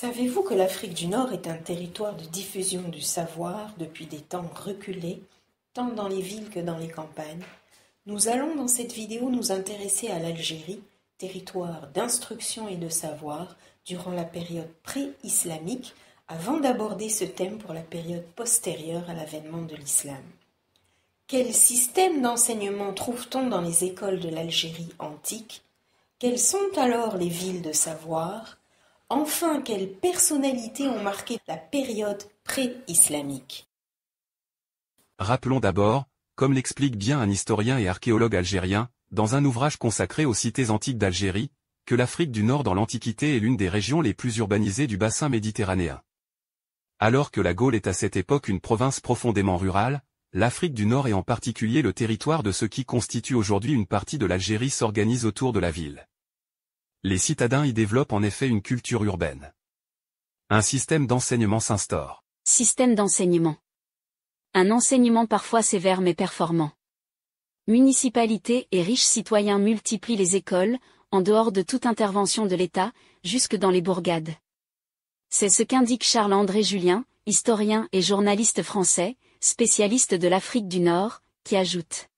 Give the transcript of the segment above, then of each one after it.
Savez-vous que l'Afrique du Nord est un territoire de diffusion du savoir depuis des temps reculés, tant dans les villes que dans les campagnes Nous allons dans cette vidéo nous intéresser à l'Algérie, territoire d'instruction et de savoir durant la période pré-islamique, avant d'aborder ce thème pour la période postérieure à l'avènement de l'islam. Quel système d'enseignement trouve-t-on dans les écoles de l'Algérie antique Quelles sont alors les villes de savoir Enfin, quelles personnalités ont marqué la période pré-islamique Rappelons d'abord, comme l'explique bien un historien et archéologue algérien, dans un ouvrage consacré aux cités antiques d'Algérie, que l'Afrique du Nord dans l'Antiquité est l'une des régions les plus urbanisées du bassin méditerranéen. Alors que la Gaule est à cette époque une province profondément rurale, l'Afrique du Nord et en particulier le territoire de ce qui constitue aujourd'hui une partie de l'Algérie s'organise autour de la ville. Les citadins y développent en effet une culture urbaine. Un système d'enseignement s'instaure. Système d'enseignement. Un enseignement parfois sévère mais performant. Municipalités et riches citoyens multiplient les écoles, en dehors de toute intervention de l'État, jusque dans les bourgades. C'est ce qu'indique Charles-André Julien, historien et journaliste français, spécialiste de l'Afrique du Nord, qui ajoute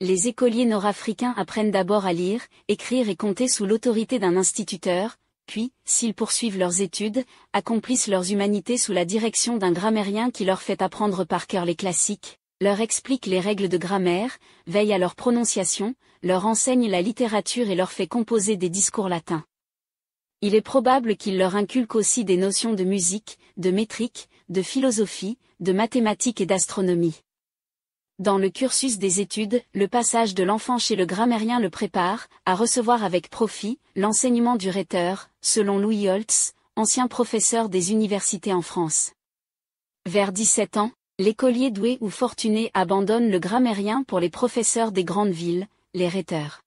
les écoliers nord-africains apprennent d'abord à lire, écrire et compter sous l'autorité d'un instituteur, puis, s'ils poursuivent leurs études, accomplissent leurs humanités sous la direction d'un grammairien qui leur fait apprendre par cœur les classiques, leur explique les règles de grammaire, veille à leur prononciation, leur enseigne la littérature et leur fait composer des discours latins. Il est probable qu'il leur inculque aussi des notions de musique, de métrique, de philosophie, de mathématiques et d'astronomie. Dans le cursus des études, le passage de l'enfant chez le grammairien le prépare, à recevoir avec profit, l'enseignement du rhéteur, selon Louis Holtz, ancien professeur des universités en France. Vers 17 ans, l'écolier doué ou fortuné abandonne le grammairien pour les professeurs des grandes villes, les rhéteurs.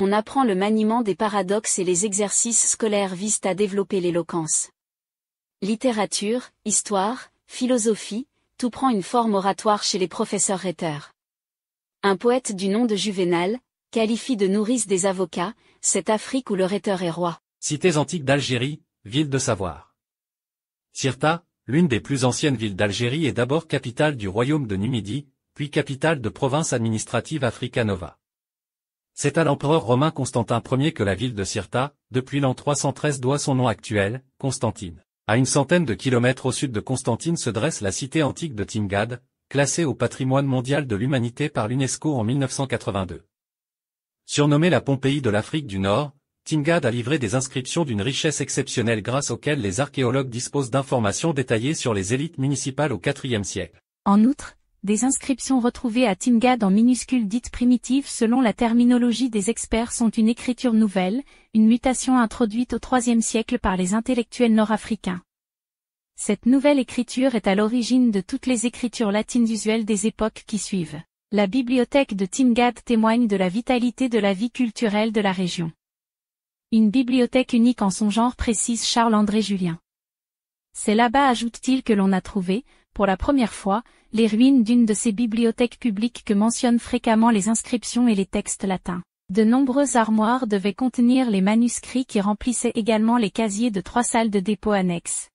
On apprend le maniement des paradoxes et les exercices scolaires visent à développer l'éloquence. Littérature, histoire, philosophie, tout prend une forme oratoire chez les professeurs rhéteurs. Un poète du nom de Juvenal, qualifie de nourrice des avocats, cette Afrique où le rhéteur est roi. Cités antiques d'Algérie, ville de savoir. Sirta, l'une des plus anciennes villes d'Algérie est d'abord capitale du royaume de Numidie, puis capitale de province administrative Africa Nova. C'est à l'empereur romain Constantin Ier que la ville de Sirta, depuis l'an 313 doit son nom actuel, Constantine. À une centaine de kilomètres au sud de Constantine se dresse la cité antique de Timgad, classée au patrimoine mondial de l'humanité par l'UNESCO en 1982. Surnommée la Pompéi de l'Afrique du Nord, Timgad a livré des inscriptions d'une richesse exceptionnelle grâce auxquelles les archéologues disposent d'informations détaillées sur les élites municipales au IVe siècle. En outre, des inscriptions retrouvées à Tingad en minuscules dites primitives selon la terminologie des experts sont une écriture nouvelle, une mutation introduite au IIIe siècle par les intellectuels nord-africains. Cette nouvelle écriture est à l'origine de toutes les écritures latines usuelles des époques qui suivent. La bibliothèque de Tingad témoigne de la vitalité de la vie culturelle de la région. Une bibliothèque unique en son genre précise Charles-André Julien. C'est là-bas ajoute-t-il que l'on a trouvé, pour la première fois, les ruines d'une de ces bibliothèques publiques que mentionnent fréquemment les inscriptions et les textes latins. De nombreuses armoires devaient contenir les manuscrits qui remplissaient également les casiers de trois salles de dépôt annexes.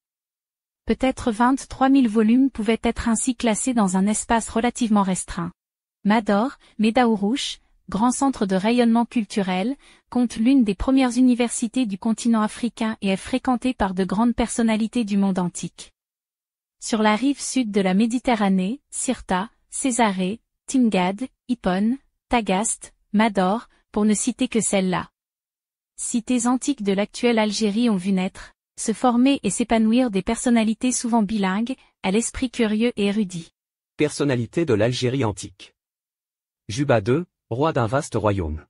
Peut-être 23 000 volumes pouvaient être ainsi classés dans un espace relativement restreint. Mador, Medaourouche, grand centre de rayonnement culturel, compte l'une des premières universités du continent africain et est fréquentée par de grandes personnalités du monde antique. Sur la rive sud de la Méditerranée, Sirta, Césarée, Tingad, Hippone, Tagaste, Mador, pour ne citer que celles-là. Cités antiques de l'actuelle Algérie ont vu naître, se former et s'épanouir des personnalités souvent bilingues, à l'esprit curieux et érudit. Personnalité de l'Algérie antique. Juba II, roi d'un vaste royaume.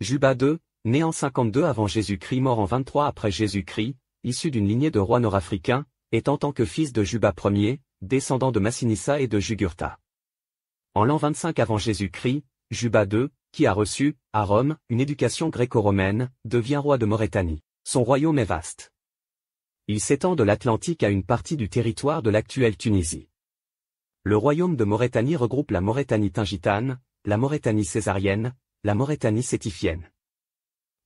Juba II, né en 52 avant Jésus-Christ, mort en 23 après Jésus-Christ, issu d'une lignée de rois nord-africains, est en tant que fils de Juba Ier, descendant de Massinissa et de Jugurtha. En l'an 25 avant Jésus-Christ, Juba II, qui a reçu, à Rome, une éducation gréco-romaine, devient roi de Maurétanie. Son royaume est vaste. Il s'étend de l'Atlantique à une partie du territoire de l'actuelle Tunisie. Le royaume de Maurétanie regroupe la Maurétanie tingitane, la Maurétanie césarienne, la Maurétanie sétifienne.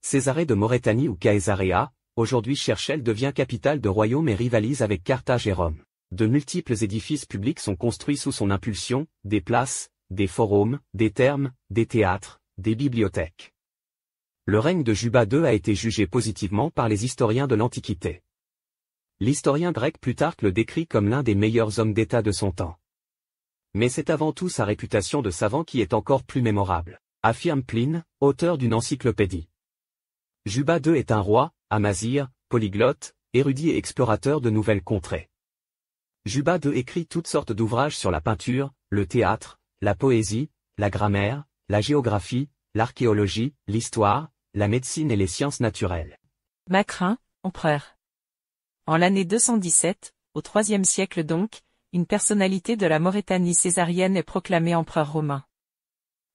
Césarée de Maurétanie ou Caesarea, Aujourd'hui Cherchel devient capitale de royaume et rivalise avec Carthage et Rome. De multiples édifices publics sont construits sous son impulsion, des places, des forums, des thermes, des théâtres, des bibliothèques. Le règne de Juba II a été jugé positivement par les historiens de l'Antiquité. L'historien grec Plutarque le décrit comme l'un des meilleurs hommes d'État de son temps. Mais c'est avant tout sa réputation de savant qui est encore plus mémorable, affirme Pline, auteur d'une encyclopédie. Juba II est un roi, Amazir, polyglotte, érudit et explorateur de nouvelles contrées. Juba II écrit toutes sortes d'ouvrages sur la peinture, le théâtre, la poésie, la grammaire, la géographie, l'archéologie, l'histoire, la médecine et les sciences naturelles. Macrin, empereur. En l'année 217, au IIIe siècle donc, une personnalité de la Maurétanie césarienne est proclamée empereur romain.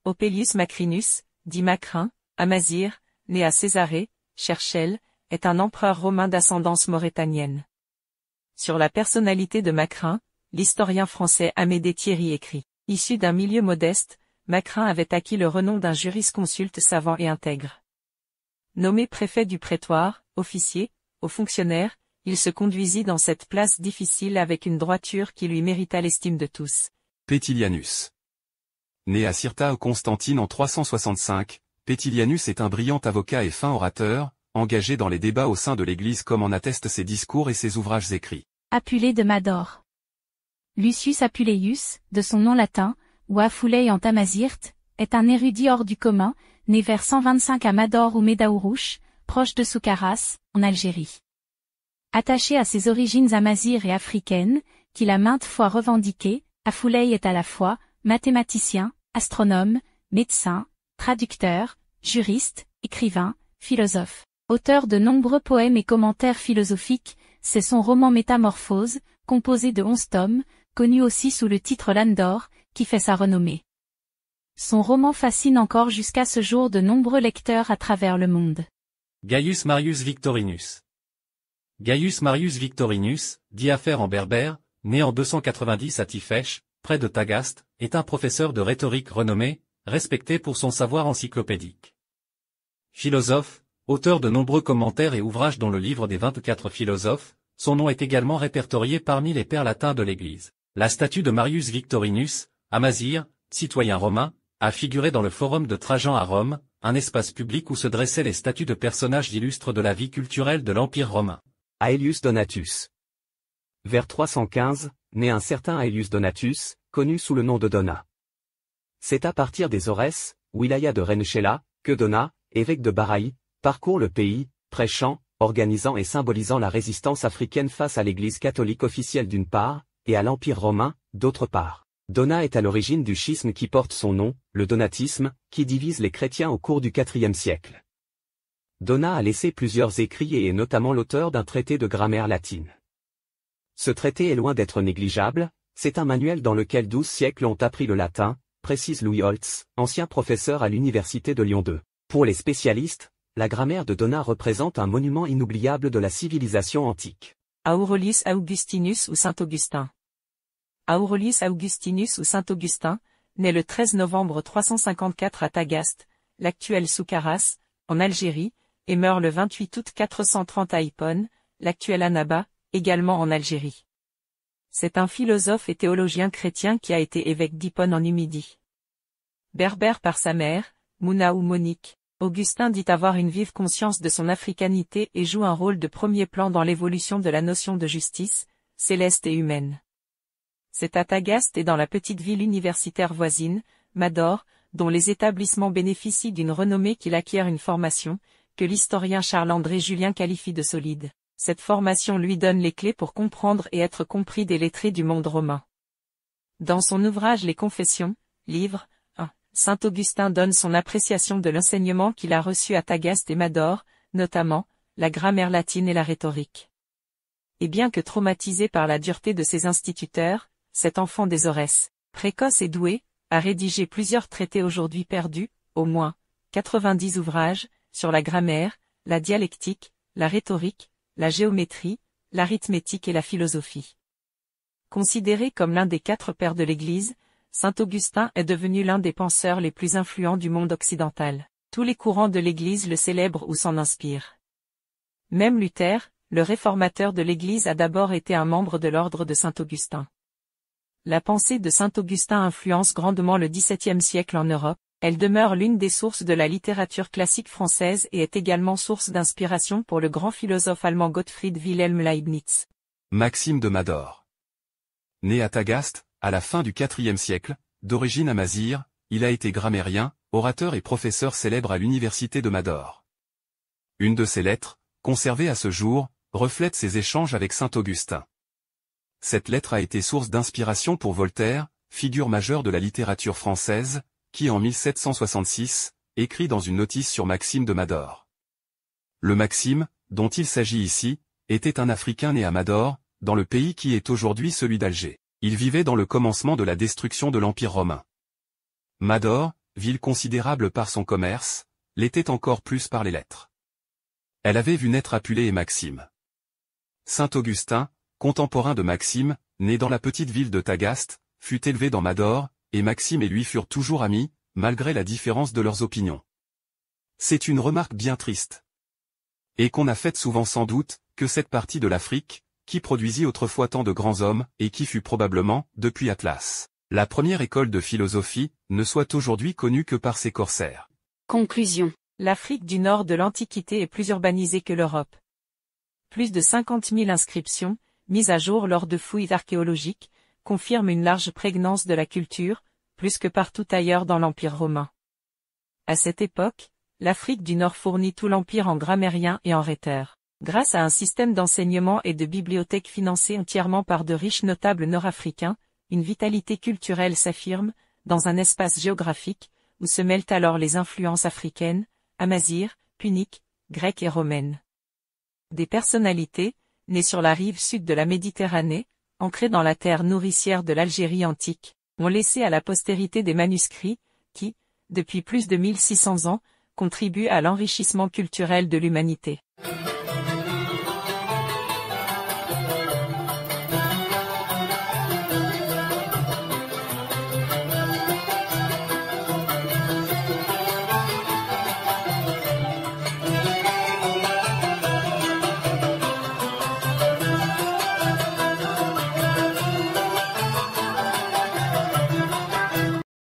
Opelius Macrinus, dit Macrin, Amazir, né à Césarée, Cherchel, est un empereur romain d'ascendance maurétanienne. Sur la personnalité de Macrin, l'historien français Amédée Thierry écrit. Issu d'un milieu modeste, Macrin avait acquis le renom d'un jurisconsulte savant et intègre. Nommé préfet du prétoire, officier, au fonctionnaire, il se conduisit dans cette place difficile avec une droiture qui lui mérita l'estime de tous. Pétilianus. Né à Cirta au Constantine en 365, Pétilianus est un brillant avocat et fin orateur, engagé dans les débats au sein de l'Église comme en attestent ses discours et ses ouvrages écrits. Apulé de Mador. Lucius Apuleius, de son nom latin, ou Afulei en tamazirte, est un érudit hors du commun, né vers 125 à Mador ou Medaourouche, proche de Soukaras, en Algérie. Attaché à ses origines amazir et africaines, qu'il a maintes fois revendiquées, Afoulei est à la fois mathématicien, astronome, médecin, traducteur, juriste, écrivain, philosophe. Auteur de nombreux poèmes et commentaires philosophiques, c'est son roman Métamorphose, composé de onze tomes, connu aussi sous le titre Landor, qui fait sa renommée. Son roman fascine encore jusqu'à ce jour de nombreux lecteurs à travers le monde. Gaius Marius Victorinus Gaius Marius Victorinus, dit affaire en berbère, né en 290 à Tifèche, près de Tagaste, est un professeur de rhétorique renommé, respecté pour son savoir encyclopédique. Philosophe, Auteur de nombreux commentaires et ouvrages dont le livre des 24 philosophes, son nom est également répertorié parmi les pères latins de l'Église. La statue de Marius Victorinus, Amazir, citoyen romain, a figuré dans le Forum de Trajan à Rome, un espace public où se dressaient les statues de personnages illustres de la vie culturelle de l'Empire romain. Aelius Donatus Vers 315, naît un certain Aelius Donatus, connu sous le nom de Dona. C'est à partir des Aurès, wilaya de Renchella, que Dona, évêque de Baraï, parcourt le pays, prêchant, organisant et symbolisant la résistance africaine face à l'Église catholique officielle d'une part, et à l'Empire romain, d'autre part. Donat est à l'origine du schisme qui porte son nom, le donatisme, qui divise les chrétiens au cours du IVe siècle. Donat a laissé plusieurs écrits et est notamment l'auteur d'un traité de grammaire latine. Ce traité est loin d'être négligeable, c'est un manuel dans lequel douze siècles ont appris le latin, précise Louis Holtz, ancien professeur à l'université de Lyon 2. Pour les spécialistes, la grammaire de Donna représente un monument inoubliable de la civilisation antique. Aurelius Augustinus ou Saint Augustin Aurelius Augustinus ou Saint Augustin, né le 13 novembre 354 à Tagaste, l'actuelle Soukaras, en Algérie, et meurt le 28 août 430 à Hippone, l'actuelle Annaba, également en Algérie. C'est un philosophe et théologien chrétien qui a été évêque d'Hippone en Numidie. Berbère par sa mère, Mouna ou Monique, Augustin dit avoir une vive conscience de son africanité et joue un rôle de premier plan dans l'évolution de la notion de justice, céleste et humaine. C'est à Tagaste et dans la petite ville universitaire voisine, Mador, dont les établissements bénéficient d'une renommée qu'il acquiert une formation, que l'historien Charles-André Julien qualifie de solide. Cette formation lui donne les clés pour comprendre et être compris des lettrés du monde romain. Dans son ouvrage Les Confessions, livre, saint Augustin donne son appréciation de l'enseignement qu'il a reçu à Tagaste et Mador, notamment, la grammaire latine et la rhétorique. Et bien que traumatisé par la dureté de ses instituteurs, cet enfant des Aurès, précoce et doué, a rédigé plusieurs traités aujourd'hui perdus, au moins, 90 ouvrages, sur la grammaire, la dialectique, la rhétorique, la géométrie, l'arithmétique et la philosophie. Considéré comme l'un des quatre pères de l'Église, Saint-Augustin est devenu l'un des penseurs les plus influents du monde occidental. Tous les courants de l'Église le célèbrent ou s'en inspirent. Même Luther, le réformateur de l'Église a d'abord été un membre de l'ordre de Saint-Augustin. La pensée de Saint-Augustin influence grandement le XVIIe siècle en Europe, elle demeure l'une des sources de la littérature classique française et est également source d'inspiration pour le grand philosophe allemand Gottfried Wilhelm Leibniz. Maxime de Mador. Né à Tagaste, à la fin du IVe siècle, d'origine amazir, il a été grammairien, orateur et professeur célèbre à l'université de Mador. Une de ses lettres, conservée à ce jour, reflète ses échanges avec saint Augustin. Cette lettre a été source d'inspiration pour Voltaire, figure majeure de la littérature française, qui en 1766, écrit dans une notice sur Maxime de Mador. Le Maxime, dont il s'agit ici, était un Africain né à Mador, dans le pays qui est aujourd'hui celui d'Alger. Il vivait dans le commencement de la destruction de l'Empire romain. Mador, ville considérable par son commerce, l'était encore plus par les lettres. Elle avait vu naître Apulée et Maxime. Saint Augustin, contemporain de Maxime, né dans la petite ville de Tagaste, fut élevé dans Mador, et Maxime et lui furent toujours amis, malgré la différence de leurs opinions. C'est une remarque bien triste. Et qu'on a faite souvent sans doute, que cette partie de l'Afrique, qui produisit autrefois tant de grands hommes, et qui fut probablement, depuis Atlas, la première école de philosophie, ne soit aujourd'hui connue que par ses corsaires. Conclusion. L'Afrique du Nord de l'Antiquité est plus urbanisée que l'Europe. Plus de 50 000 inscriptions, mises à jour lors de fouilles archéologiques, confirment une large prégnance de la culture, plus que partout ailleurs dans l'Empire romain. À cette époque, l'Afrique du Nord fournit tout l'Empire en grammairien et en réterre. Grâce à un système d'enseignement et de bibliothèque financé entièrement par de riches notables nord-africains, une vitalité culturelle s'affirme, dans un espace géographique, où se mêlent alors les influences africaines, amazires, puniques, grecques et romaines. Des personnalités, nées sur la rive sud de la Méditerranée, ancrées dans la terre nourricière de l'Algérie antique, ont laissé à la postérité des manuscrits, qui, depuis plus de 1600 ans, contribuent à l'enrichissement culturel de l'humanité.